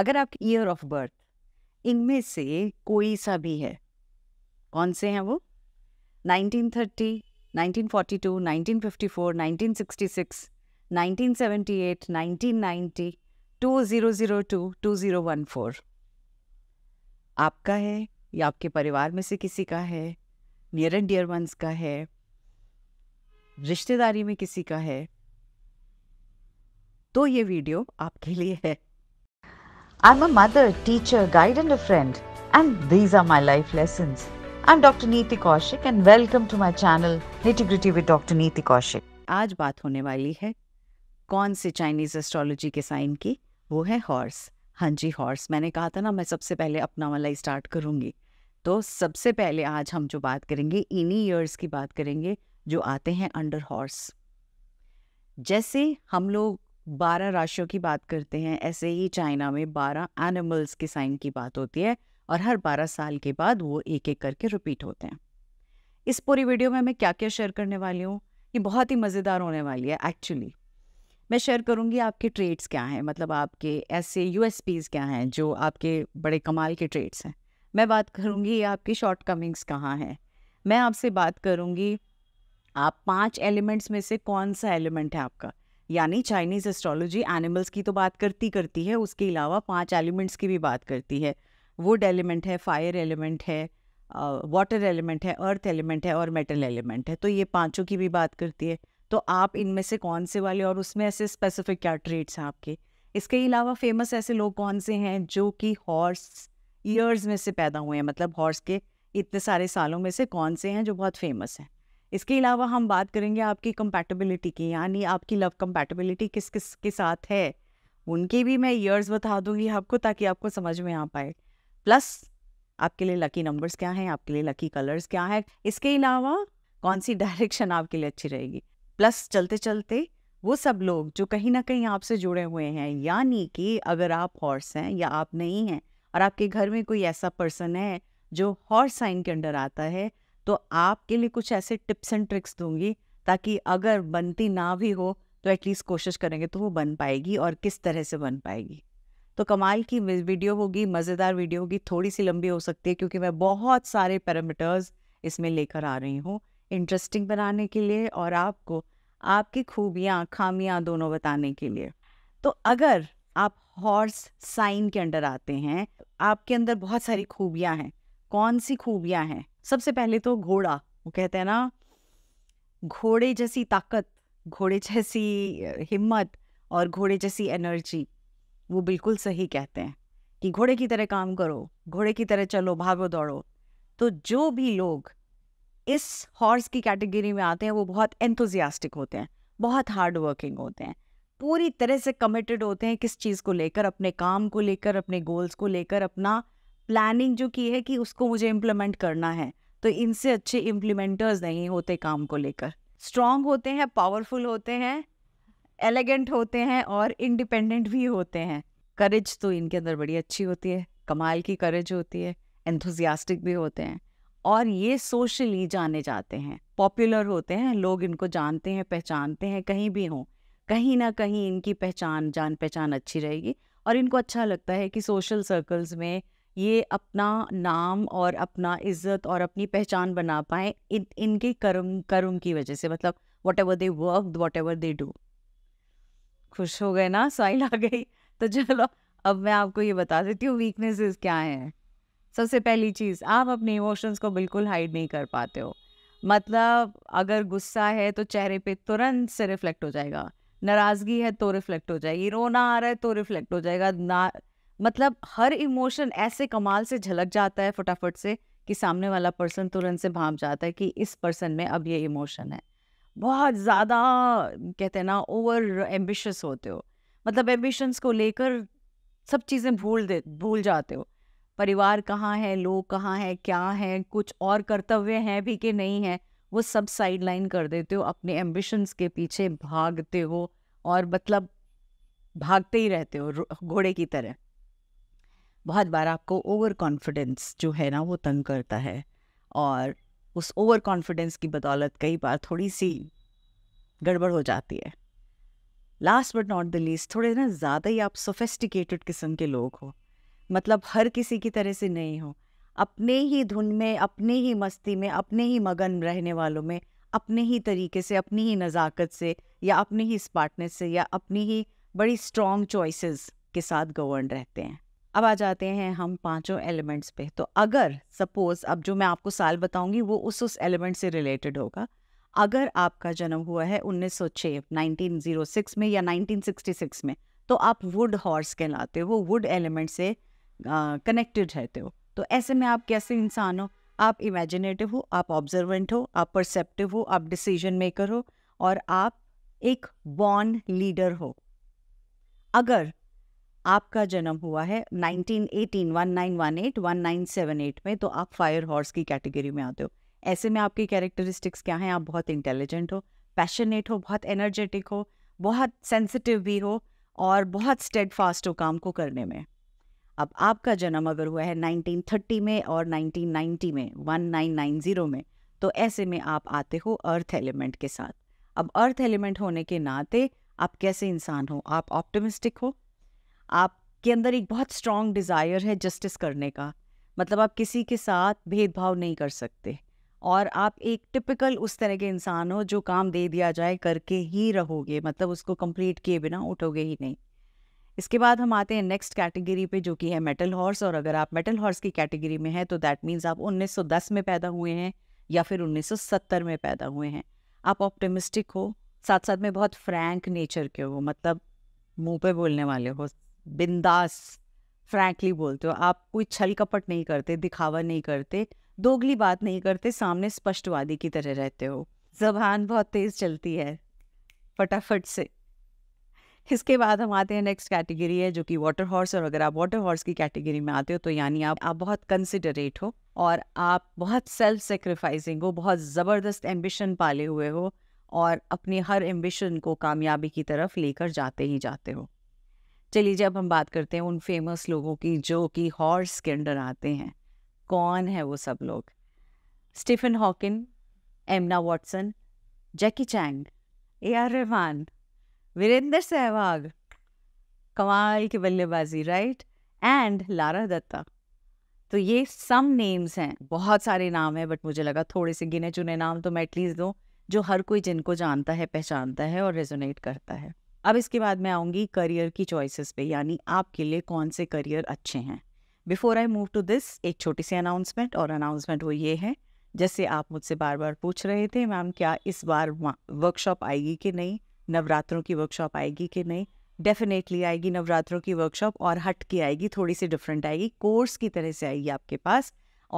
अगर आप year of birth इनमें से कोई सा भी है कौन से हैं वो 1930, आपका है या आपके परिवार में से किसी का है नियर एंड डियर वंस का है रिश्तेदारी में किसी का है तो ये वीडियो आपके लिए है I'm a mother, teacher, guide, and a friend, and these are my life lessons. I'm Dr. Neeti Kaushik, and welcome to my channel Nitty Gritty with Dr. Neeti Kaushik. आज बात होने वाली है कौन से चाइनीज एस्ट्रोलॉजी के sign की वो है हॉर्स हाँ जी हॉर्स मैंने कहा था ना मैं सबसे पहले अपना वाला स्टार्ट करूंगी तो सबसे पहले आज हम जो बात करेंगे इन्हीं ईयर्स की बात करेंगे जो आते हैं अंडर हॉर्स जैसे हम लोग बारह राशियों की बात करते हैं ऐसे ही चाइना में बारह एनिमल्स के साइन की बात होती है और हर बारह साल के बाद वो एक एक करके रिपीट होते हैं इस पूरी वीडियो में मैं क्या क्या शेयर करने वाली हूँ ये बहुत ही मज़ेदार होने वाली है एक्चुअली मैं शेयर करूँगी आपके ट्रेड्स क्या हैं मतलब आपके ऐसे यू क्या हैं जो आपके बड़े कमाल के ट्रेड्स हैं मैं बात करूँगी आपकी शॉर्ट कमिंग्स कहाँ हैं मैं आपसे बात करूँगी आप पांच एलिमेंट्स में से कौन सा एलिमेंट है आपका यानी चाइनीज़ एस्ट्रोलॉजी एनिमल्स की तो बात करती करती है उसके अलावा पांच एलिमेंट्स की भी बात करती है वुड एलिमेंट है फायर एलिमेंट है वाटर uh, एलिमेंट है अर्थ एलिमेंट है और मेटल एलिमेंट है तो ये पांचों की भी बात करती है तो आप इनमें से कौन से वाले और उसमें ऐसे स्पेसिफिक क्या ट्रेड्स हैं आपके इसके अलावा फेमस ऐसे लोग कौन से हैं जो कि हॉर्स ईयर्स में से पैदा हुए हैं मतलब हॉर्स के इतने सारे सालों में से कौन से हैं जो बहुत फेमस हैं इसके अलावा हम बात करेंगे आपकी कंपैटिबिलिटी की यानी आपकी लव कंपैटिबिलिटी किस किस के साथ है उनके भी मैं ईयर्स बता दूंगी आपको ताकि आपको समझ में आ पाए प्लस आपके लिए लकी नंबर्स क्या हैं आपके लिए लकी कलर्स क्या हैं इसके अलावा कौन सी डायरेक्शन आपके लिए अच्छी रहेगी प्लस चलते चलते वो सब लोग जो कहीं ना कहीं आपसे जुड़े हुए हैं यानी कि अगर आप हॉर्स हैं या आप नहीं हैं और आपके घर में कोई ऐसा पर्सन है जो हॉर्स साइन के अंडर आता है तो आपके लिए कुछ ऐसे टिप्स एंड ट्रिक्स दूंगी ताकि अगर बनती ना भी हो तो एटलीस्ट कोशिश करेंगे तो वो बन पाएगी और किस तरह से बन पाएगी तो कमाल की वीडियो होगी मज़ेदार वीडियो होगी थोड़ी सी लंबी हो सकती है क्योंकि मैं बहुत सारे पैरामीटर्स इसमें लेकर आ रही हूँ इंटरेस्टिंग बनाने के लिए और आपको आपकी खूबियाँ खामियाँ दोनों बताने के लिए तो अगर आप हॉर्स साइन के अंडर आते हैं आपके अंदर बहुत सारी खूबियाँ हैं कौन सी खूबियाँ हैं सबसे पहले तो घोड़ा वो कहते हैं ना घोड़े जैसी ताकत घोड़े जैसी हिम्मत और घोड़े जैसी एनर्जी वो बिल्कुल सही कहते हैं कि घोड़े की तरह काम करो घोड़े की तरह चलो भागो दौड़ो तो जो भी लोग इस हॉर्स की कैटेगरी में आते हैं वो बहुत एंथुजियास्टिक होते हैं बहुत हार्ड वर्किंग होते हैं पूरी तरह से कमिटेड होते हैं किस चीज़ को लेकर अपने काम को लेकर अपने गोल्स को लेकर अपना प्लानिंग जो की है कि उसको मुझे इम्प्लीमेंट करना है तो इनसे अच्छे इम्प्लीमेंटर्स नहीं होते काम को लेकर स्ट्रांग होते हैं पावरफुल होते हैं एलिगेंट होते हैं और इंडिपेंडेंट भी होते हैं करेज तो इनके अंदर बड़ी अच्छी होती है कमाल की करेज होती है एंथुजियास्टिक भी होते हैं और ये सोशली जाने जाते हैं पॉपुलर होते हैं लोग इनको जानते हैं पहचानते हैं कहीं भी हों कहीं ना कहीं इनकी पहचान जान पहचान अच्छी रहेगी और इनको अच्छा लगता है कि सोशल सर्कल्स में ये अपना नाम और अपना इज्जत और अपनी पहचान बना पाए इन इनके कर्म कर्म की वजह से मतलब whatever they work whatever they do खुश हो गए ना साइल आ गई तो चलो अब मैं आपको ये बता देती हूँ वीकनेसेस क्या हैं सबसे पहली चीज़ आप अपने इमोशंस को बिल्कुल हाइड नहीं कर पाते हो मतलब अगर गुस्सा है तो चेहरे पे तुरंत से रिफ्लेक्ट हो जाएगा नाराज़गी है तो रिफ्लेक्ट हो जाएगी रोना आ रहा है तो रिफ्लेक्ट हो जाएगा ना मतलब हर इमोशन ऐसे कमाल से झलक जाता है फटाफट से कि सामने वाला पर्सन तुरंत से भाप जाता है कि इस पर्सन में अब ये इमोशन है बहुत ज़्यादा कहते हैं ना ओवर एम्बिशस होते हो मतलब एम्बिशंस को लेकर सब चीज़ें भूल दे भूल जाते हो परिवार कहाँ है लोग कहाँ हैं क्या है कुछ और कर्तव्य हैं भी कि नहीं है वो सब साइड लाइन कर देते हो अपने एम्बिशंस के पीछे भागते हो और मतलब भागते ही रहते हो घोड़े की तरह बहुत बार आपको ओवर कॉन्फिडेंस जो है ना वो तंग करता है और उस ओवर कॉन्फिडेंस की बदौलत कई बार थोड़ी सी गड़बड़ हो जाती है last but not the least थोड़े ना ज़्यादा ही आप सोफेस्टिकेटेड किस्म के लोग हो मतलब हर किसी की तरह से नहीं हो अपने ही धुन में अपने ही मस्ती में अपने ही मगन रहने वालों में अपने ही तरीके से अपनी ही नज़ाकत से या अपनी ही स्मार्टनेस से या अपनी ही बड़ी स्ट्रॉन्ग चॉइसेस के साथ गवर्न रहते हैं अब आ जाते हैं हम पांचों एलिमेंट्स पे तो अगर सपोज अब जो मैं आपको साल बताऊंगी वो उस उस एलिमेंट से रिलेटेड होगा अगर आपका जन्म हुआ है 1906 1906 में या 1966 में तो आप वुड हॉर्स कहलाते हो वो वुड एलिमेंट से कनेक्टेड रहते हो तो ऐसे में आप कैसे इंसान हो आप इमेजिनेटिव हो आप ऑब्जर्वेंट हो आप परसेप्टिव हो आप डिसीजन मेकर हो और आप एक बॉर्न लीडर हो अगर आपका जन्म हुआ है 1918 1918 में तो आप फायर हॉर्स की कैटेगरी में आते हो ऐसे में आपकी कैरेक्टरिस्टिक्स क्या हैं आप बहुत इंटेलिजेंट हो पैशनेट हो बहुत एनर्जेटिक हो बहुत सेंसिटिव भी हो और बहुत स्टेड हो काम को करने में अब आपका जन्म अगर हुआ है 1930 में और 1990 में 1990 में तो ऐसे में आप आते हो अर्थ एलिमेंट के साथ अब अर्थ एलिमेंट होने के नाते आप कैसे इंसान हो आप ऑप्टिमिस्टिक हो आपके अंदर एक बहुत स्ट्रॉन्ग डिज़ायर है जस्टिस करने का मतलब आप किसी के साथ भेदभाव नहीं कर सकते और आप एक टिपिकल उस तरह के इंसान हो जो काम दे दिया जाए करके ही रहोगे मतलब उसको कंप्लीट किए बिना उठोगे ही नहीं इसके बाद हम आते हैं नेक्स्ट कैटेगरी पे जो कि है मेटल हॉर्स और अगर आप मेटल हॉर्स की कैटेगरी में हैं तो दैट मीन्स आप 1910 में पैदा हुए हैं या फिर 1970 में पैदा हुए हैं आप ऑप्टिमिस्टिक हो साथ साथ में बहुत फ्रैंक नेचर के हो मतलब मुंह पे बोलने वाले हो बिंदास फ्रैंकली बोलते हो आप कोई छल कपट नहीं करते दिखावा नहीं करते दोगली बात नहीं करते सामने स्पष्टवादी की तरह रहते हो जबान बहुत तेज चलती है फटाफट से इसके बाद हम आते हैं नेक्स्ट कैटेगरी है जो कि वाटर हॉर्स और अगर आप वाटर हॉर्स की कैटेगरी में आते हो तो यानी आप आप बहुत कंसिडरेट हो और आप बहुत सेल्फ सेक्रीफाइसिंग हो बहुत ज़बरदस्त एम्बिशन पाले हुए हो और अपने हर एम्बिशन को कामयाबी की तरफ लेकर जाते ही जाते हो चलिए जब हम बात करते हैं उन फेमस लोगों की जो कि हॉर्स के अंडर आते हैं कौन है वो सब लोग Stephen Hawking Emma Watson Jackie Chan A R Rahman Virender Sehwag कमाल की बल्लेबाजी राइट एंड लारा दत्ता तो ये सम नेम्स हैं बहुत सारे नाम हैं बट मुझे लगा थोड़े से गिने चुने नाम तो मैं एटलीस्ट दूँ जो हर कोई जिनको जानता है पहचानता है और रेजोनेट करता है अब इसके बाद मैं आऊँगी करियर की चॉइसेस पे यानी आपके लिए कौन से करियर अच्छे हैं before I move to this एक छोटी सी अनाउंसमेंट और अनाउंसमेंट वो ये है जैसे आप मुझसे बार बार पूछ रहे थे मैम क्या इस बार वर्कशॉप आएगी कि नहीं नवरात्रों की वर्कशॉप आएगी कि नहीं डेफिनेटली आएगी नवरात्रों की वर्कशॉप और हट के आएगी थोड़ी सी डिफरेंट आएगी कोर्स की तरह से आएगी आपके पास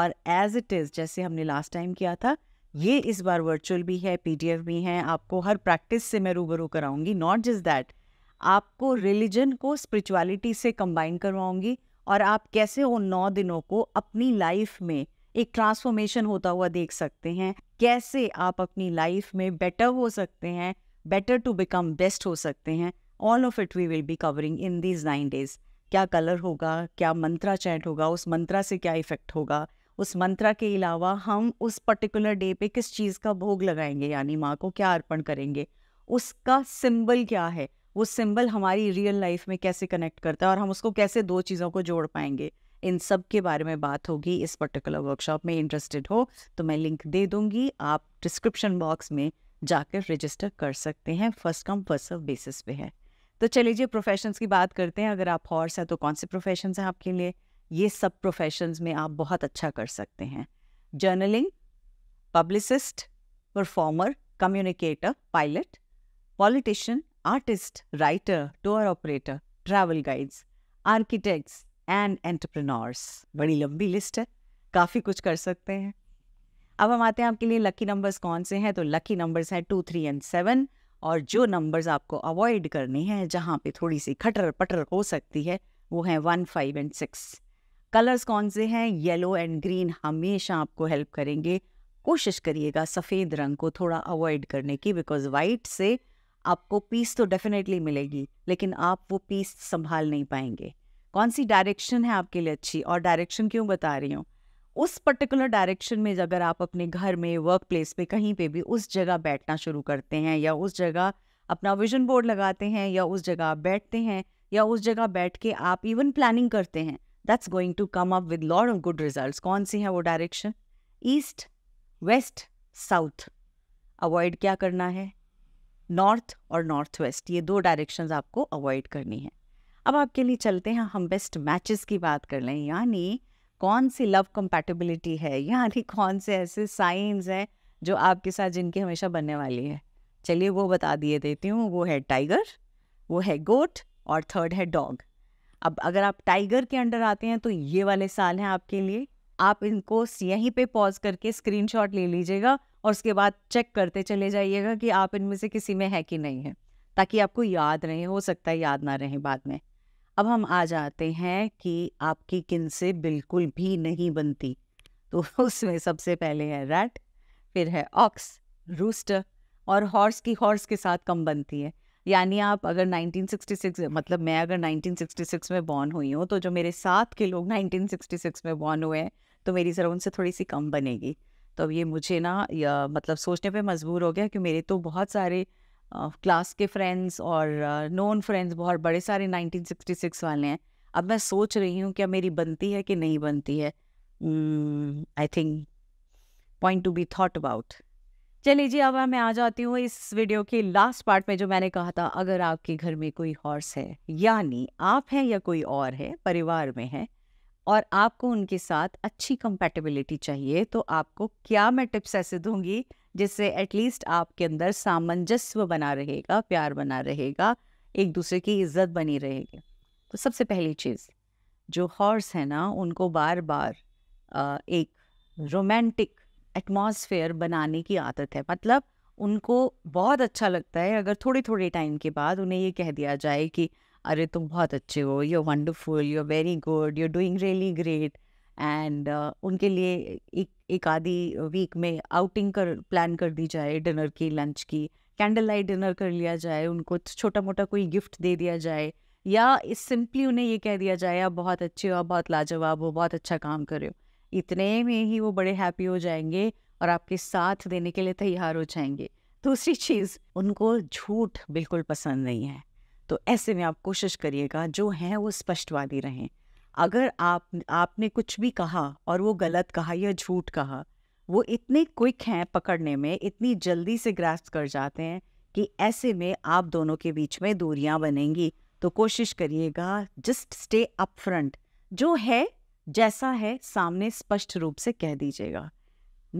और एज इट इज़ जैसे हमने लास्ट टाइम किया था ये इस बार वर्चुअल भी है पीडीएफ भी हैं आपको हर प्रैक्टिस से मैं रूबरू कराऊंगी नॉट जस्ट दैट आपको रिलीजन को स्पिरिचुअलिटी से कंबाइन करवाऊंगी और आप कैसे उन नौ दिनों को अपनी लाइफ में एक ट्रांसफॉर्मेशन होता हुआ देख सकते हैं कैसे आप अपनी लाइफ में बेटर हो सकते हैं बेटर टू बिकम बेस्ट हो सकते हैं all of it we will be covering in these nine days क्या कलर होगा क्या मंत्रा चैट होगा उस मंत्रा से क्या इफेक्ट होगा उस मंत्रा के अलावा हम उस पर्टिकुलर डे पे किस चीज़ का भोग लगाएंगे यानी माँ को क्या अर्पण करेंगे उसका सिंबल क्या है वो सिंबल हमारी रियल लाइफ में कैसे कनेक्ट करता है और हम उसको कैसे दो चीज़ों को जोड़ पाएंगे इन सब के बारे में बात होगी इस पर्टिकुलर वर्कशॉप में इंटरेस्टेड हो तो मैं लिंक दे दूंगी आप डिस्क्रिप्शन बॉक्स में जाकर रजिस्टर कर सकते हैं first come first serve basis पे है तो चलिए जी प्रोफेशंस की बात करते हैं अगर आप हॉर्स हैं तो कौन से प्रोफेशंस हैं आपके लिए ये सब प्रोफेशंस में आप बहुत अच्छा कर सकते हैं journaling publicist performer communicator pilot politician artist writer tour operator travel guides architects and entrepreneurs बड़ी लंबी लिस्ट है काफ़ी कुछ कर सकते हैं अब हम आते हैं आपके लिए लकी नंबर्स कौन से हैं तो लकी नंबर्स हैं टू थ्री एंड सेवन और जो नंबर्स आपको अवॉइड करने हैं जहाँ पे थोड़ी सी खटर पटर हो सकती है वो हैं one five and six colours कौन से हैं येलो एंड ग्रीन हमेशा आपको हेल्प करेंगे कोशिश करिएगा सफ़ेद रंग को थोड़ा अवॉइड करने की बिकॉज वाइट से आपको पीस तो डेफिनेटली मिलेगी लेकिन आप वो पीस संभाल नहीं पाएंगे कौन सी डायरेक्शन है आपके लिए अच्छी और डायरेक्शन क्यों बता रही हूँ उस पर्टिकुलर डायरेक्शन में अगर आप अपने घर में वर्क प्लेस पे कहीं पे भी उस जगह बैठना शुरू करते हैं या उस जगह अपना विजन बोर्ड लगाते हैं या उस जगह आप बैठते हैं या उस जगह बैठ के आप इवन प्लानिंग करते हैं that's going to come up with lord of good result कौन सी है वो direction east west south avoid क्या करना है नॉर्थ और नॉर्थ वेस्ट ये दो डायरेक्शन आपको अवॉइड करनी है अब आपके लिए चलते हैं हम बेस्ट मैचेस की बात कर लें यानी कौन सी लव कंपैटिबिलिटी है यानी कौन से ऐसे साइंस हैं जो आपके साथ जिनकी हमेशा बनने वाली है चलिए वो बता दिए देती हूँ वो है टाइगर वो है गोट और थर्ड है डॉग अब अगर आप टाइगर के अंडर आते हैं तो ये वाले साल हैं आपके लिए आप इनको यहीं पे पॉज करके स्क्रीनशॉट ले लीजिएगा और उसके बाद चेक करते चले जाइएगा कि आप इनमें से किसी में है कि नहीं है ताकि आपको याद रहे हो सकता है याद ना रहे बाद में अब हम आ जाते हैं कि आपकी किन से बिल्कुल भी नहीं बनती तो उसमें सबसे पहले है रैट फिर है ऑक्स रूस्टर और हॉर्स की हॉर्स के साथ कम बनती है यानी आप अगर 1966 मतलब मैं अगर 1966 में बॉर्न हुई हूँ तो जो मेरे साथ के लोग 1966 में बॉर्न हुए हैं तो मेरी ज़रा उनसे थोड़ी सी कम बनेगी तो अब ये मुझे ना या, मतलब सोचने पे मजबूर हो गया कि मेरे तो बहुत सारे क्लास के फ्रेंड्स और नॉन फ्रेंड्स बहुत बड़े सारे 1966 वाले हैं अब मैं सोच रही हूँ क्या मेरी बनती है कि नहीं बनती है I think point to be thought about चलिए जी अब मैं आ जाती हूँ इस वीडियो के लास्ट पार्ट में जो मैंने कहा था अगर आपके घर में कोई हॉर्स है यानी आप हैं या कोई और है परिवार में है और आपको उनके साथ अच्छी कंपेटेबिलिटी चाहिए तो आपको क्या मैं टिप्स ऐसे दूंगी जिससे एटलीस्ट आपके अंदर सामंजस्य बना रहेगा प्यार बना रहेगा एक दूसरे की इज्जत बनी रहेगी तो सबसे पहली चीज़ जो हॉर्स है ना उनको बार बार एक रोमांटिक एटमॉस्फेयर बनाने की आदत है मतलब उनको बहुत अच्छा लगता है अगर थोड़े थोड़े टाइम के बाद उन्हें ये कह दिया जाए कि अरे तुम बहुत अच्छे हो you wonderful you very good you doing really great and उनके लिए एक एक आधी वीक में आउटिंग कर प्लान कर दी जाए डिनर की लंच की कैंडल लाइट डिनर कर लिया जाए उनको छोटा मोटा कोई गिफ्ट दे दिया जाए या सिंपली उन्हें ये कह दिया जाए आप बहुत अच्छे हो आप बहुत लाजवाब हो बहुत अच्छा काम कर रहे हो इतने में ही वो बड़े हैप्पी हो जाएंगे और आपके साथ देने के लिए तैयार हो जाएंगे दूसरी चीज़ उनको झूठ बिल्कुल पसंद नहीं है तो ऐसे में आप कोशिश करिएगा जो हैं वो स्पष्टवादी रहें अगर आप आपने कुछ भी कहा और वो गलत कहा या झूठ कहा वो इतने क्विक हैं पकड़ने में इतनी जल्दी से ग्रास्प कर जाते हैं कि ऐसे में आप दोनों के बीच में दूरियां बनेंगी तो कोशिश करिएगा जस्ट स्टे अप फ्रंट जो है जैसा है सामने स्पष्ट रूप से कह दीजिएगा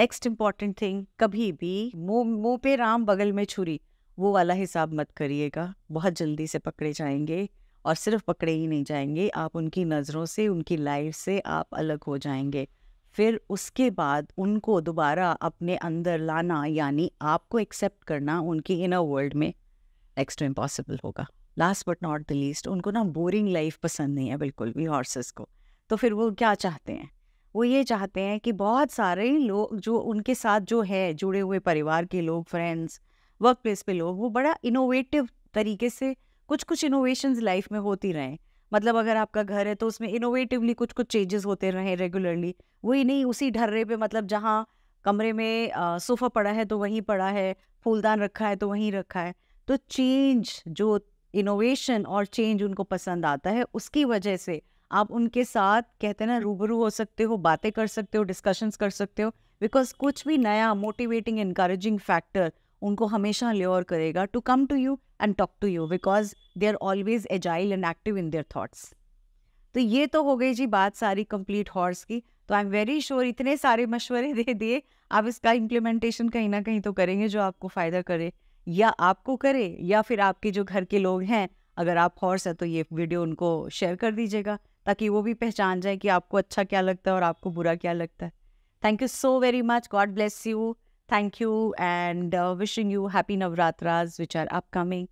नेक्स्ट इम्पॉर्टेंट थिंग कभी भी मुंह मुंह पे राम बगल में छुरी वो वाला हिसाब मत करिएगा बहुत जल्दी से पकड़े जाएंगे और सिर्फ पकड़े ही नहीं जाएंगे आप उनकी नज़रों से उनकी लाइफ से आप अलग हो जाएंगे फिर उसके बाद उनको दोबारा अपने अंदर लाना यानी आपको एक्सेप्ट करना उनकी इनर वर्ल्ड में नेक्स्ट इम्पॉसिबल होगा last but not the least उनको ना बोरिंग लाइफ पसंद नहीं है बिल्कुल भी हॉर्सेस को तो फिर वो क्या चाहते हैं वो ये चाहते हैं कि बहुत सारे लोग जो उनके साथ जो है जुड़े हुए परिवार के लोग फ्रेंड्स वर्क प्लेस पे लोग वो बड़ा इनोवेटिव तरीके से कुछ कुछ इनोवेशन लाइफ में होती रहें मतलब अगर आपका घर है तो उसमें इनोवेटिवली कुछ कुछ चेंजेस होते रहें रेगुलरली वही नहीं उसी ढर्रे पे मतलब जहाँ कमरे में सोफ़ा पड़ा है तो वहीं पड़ा है फूलदान रखा है तो वहीं रखा है तो चेंज जो इनोवेशन और चेंज उनको पसंद आता है उसकी वजह से आप उनके साथ कहते हैं ना रूबरू हो सकते हो बातें कर सकते हो डिस्कशंस कर सकते हो बिकॉज कुछ भी नया मोटिवेटिंग इनकरेजिंग फैक्टर उनको हमेशा ल्योर करेगा to come to you and talk to you because they are always agile and active in their thoughts तो ये तो हो गई जी बात सारी कंप्लीट हॉर्स की तो आई एम वेरी श्योर इतने सारे मशवरे दे दिए आप इसका इम्प्लीमेंटेशन कहीं ना कहीं तो करेंगे जो आपको फ़ायदा करे या आपको करे या फिर आपके जो घर के लोग हैं अगर आप हॉर्स है तो ये वीडियो उनको शेयर कर दीजिएगा ताकि वो भी पहचान जाए कि आपको अच्छा क्या लगता है और आपको बुरा क्या लगता है thank you so very much God bless you thank you and wishing you happy Navratras which are upcoming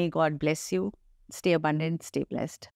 may God bless you stay abundant stay blessed